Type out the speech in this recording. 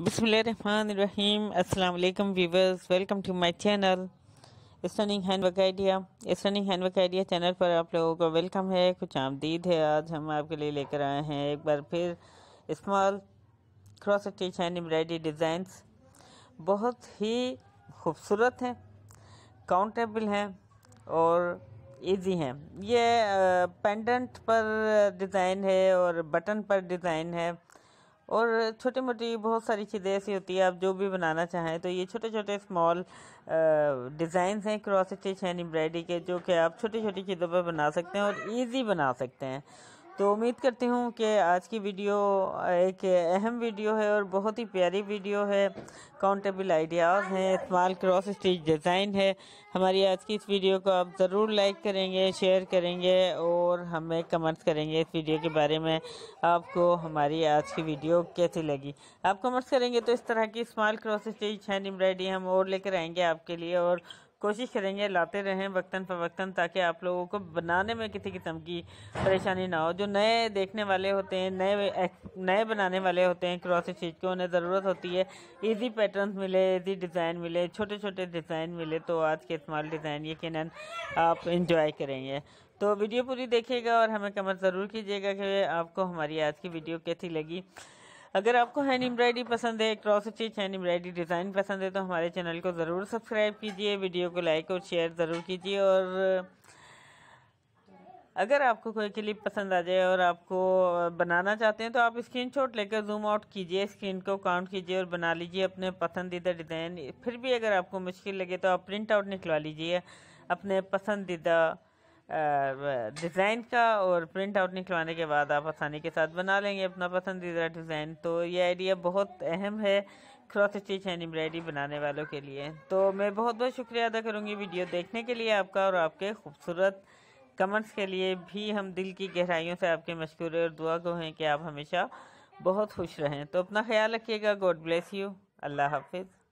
बसमीम अल्लाम viewers welcome to my channel stunning handwork idea stunning handwork idea channel पर आप लोगों का वेलकम है कुछ आमदीद है आज हम आपके लिए लेकर आए हैं एक बार फिर small cross stitch hand embroidery designs बहुत ही खूबसूरत हैं काउंटेबल हैं और इजी हैं ये पेंडेंट पर डिज़ाइन है और बटन पर डिज़ाइन है और छोटी मोटी बहुत सारी चीज़ें ऐसी होती है आप जो भी बनाना चाहें तो ये छोटे छोटे स्मॉल डिज़ाइन हैं क्रॉस स्टिच हैं एम्ब्रॉयडरी के जो कि आप छोटी छोटी चीज़ों पर बना सकते हैं और इजी बना सकते हैं तो उम्मीद करती हूँ कि आज की वीडियो एक अहम वीडियो है और बहुत ही प्यारी वीडियो है काउंटेबल आइडियाज़ हैं इस्तेमाल क्रॉस स्टिच डिज़ाइन है हमारी आज की इस वीडियो को आप ज़रूर लाइक करेंगे शेयर करेंगे और हमें कमेंट्स करेंगे इस वीडियो के बारे में आपको हमारी आज की वीडियो कैसी लगी आप कमेंट्स करेंगे तो इस तरह की small cross stitch hand embroidery हम और लेकर आएंगे आपके लिए और कोशिश करेंगे लाते रहें वक्ता फ़वक्ता ताकि आप लोगों को बनाने में किसी किस्म की परेशानी ना हो जो नए देखने वाले होते हैं नए नए बनाने वाले होते हैं क्रॉस स्टिच के उन्हें ज़रूरत होती है ईजी पैटर्न मिले ईजी डिज़ाइन मिले छोटे छोटे डिज़ाइन मिले तो आज के इस्तेमाल डिज़ाइन यकीन आप इंजॉय करेंगे तो वीडियो पूरी देखिएगा और हमें कमेंट ज़रूर कीजिएगा कि आपको हमारी आज की वीडियो कैसी लगी अगर आपको हैंड एम्ब्रॉयडरी पसंद है cross stitch hand embroidery design पसंद है तो हमारे चैनल को ज़रूर सब्सक्राइब कीजिए वीडियो को लाइक और शेयर ज़रूर कीजिए और अगर आपको कोई क्लिप पसंद आ जाए और आपको बनाना चाहते हैं तो आप स्क्रीन शॉट लेकर जूम आउट कीजिए स्क्रीन को काउंट कीजिए और बना लीजिए अपने पसंदीदा डिज़ाइन फिर भी अगर आपको मुश्किल लगे तो आप प्रिंट आउट निकलवा लीजिए अपने पसंदीदा डिज़ाइन का और प्रिंट आउट निकलवाने के बाद आप आसानी के साथ बना लेंगे अपना पसंदीदा डिज़ाइन तो ये आइडिया बहुत अहम है क्रॉस स्टिच एंड एम्ब्रॉयडरी बनाने वालों के लिए तो मैं बहुत बहुत शुक्रिया अदा करूँगी वीडियो देखने के लिए आपका और आपके खूबसूरत कमेंट्स के लिए भी हम दिल की गहराइयों से आपके मशहूर और दुआ को हैं कि आप हमेशा बहुत खुश रहें तो अपना ख्याल रखिएगा गॉड ब्लेस यू अल्लाह हाफिज़